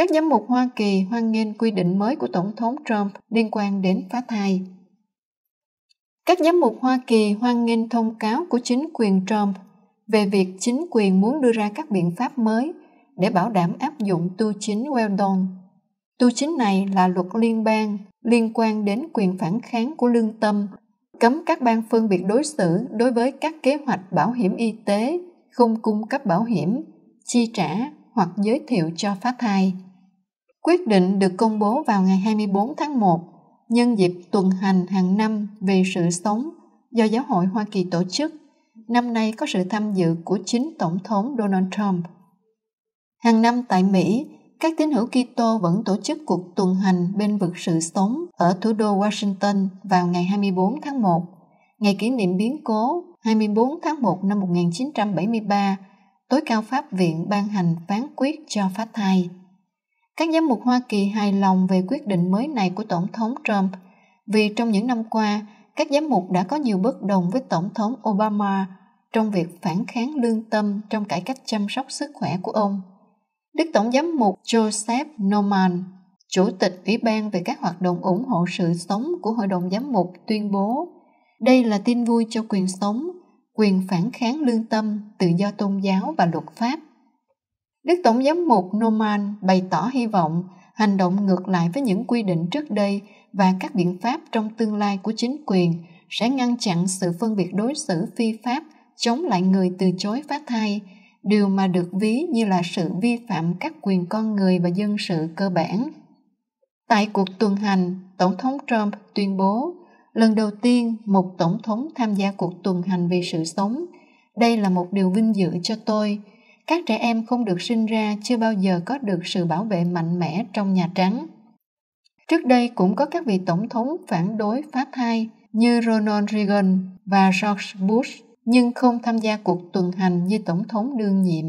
Các giám mục Hoa Kỳ hoan nghênh quy định mới của Tổng thống Trump liên quan đến phá thai. Các giám mục Hoa Kỳ hoan nghênh thông cáo của chính quyền Trump về việc chính quyền muốn đưa ra các biện pháp mới để bảo đảm áp dụng tu chính Weldon. Tu chính này là luật liên bang liên quan đến quyền phản kháng của lương tâm, cấm các bang phân biệt đối xử đối với các kế hoạch bảo hiểm y tế không cung cấp bảo hiểm, chi trả hoặc giới thiệu cho phá thai. Quyết định được công bố vào ngày 24 tháng 1 nhân dịp tuần hành hàng năm về sự sống do Giáo hội Hoa Kỳ tổ chức, năm nay có sự tham dự của chính Tổng thống Donald Trump. Hàng năm tại Mỹ, các tín hữu Kitô vẫn tổ chức cuộc tuần hành bên vực sự sống ở thủ đô Washington vào ngày 24 tháng 1, ngày kỷ niệm biến cố 24 tháng 1 năm 1973, tối cao pháp viện ban hành phán quyết cho phá thai. Các giám mục Hoa Kỳ hài lòng về quyết định mới này của Tổng thống Trump vì trong những năm qua, các giám mục đã có nhiều bất đồng với Tổng thống Obama trong việc phản kháng lương tâm trong cải cách chăm sóc sức khỏe của ông. Đức Tổng giám mục Joseph Norman, Chủ tịch Ủy ban về các hoạt động ủng hộ sự sống của Hội đồng Giám mục tuyên bố đây là tin vui cho quyền sống, quyền phản kháng lương tâm, tự do tôn giáo và luật pháp. Đức Tổng giám mục Norman bày tỏ hy vọng hành động ngược lại với những quy định trước đây và các biện pháp trong tương lai của chính quyền sẽ ngăn chặn sự phân biệt đối xử phi pháp chống lại người từ chối phá thai, điều mà được ví như là sự vi phạm các quyền con người và dân sự cơ bản. Tại cuộc tuần hành, Tổng thống Trump tuyên bố lần đầu tiên một tổng thống tham gia cuộc tuần hành vì sự sống. Đây là một điều vinh dự cho tôi các trẻ em không được sinh ra chưa bao giờ có được sự bảo vệ mạnh mẽ trong Nhà Trắng. Trước đây cũng có các vị tổng thống phản đối phá thai như Ronald Reagan và George Bush nhưng không tham gia cuộc tuần hành như tổng thống đương nhiệm.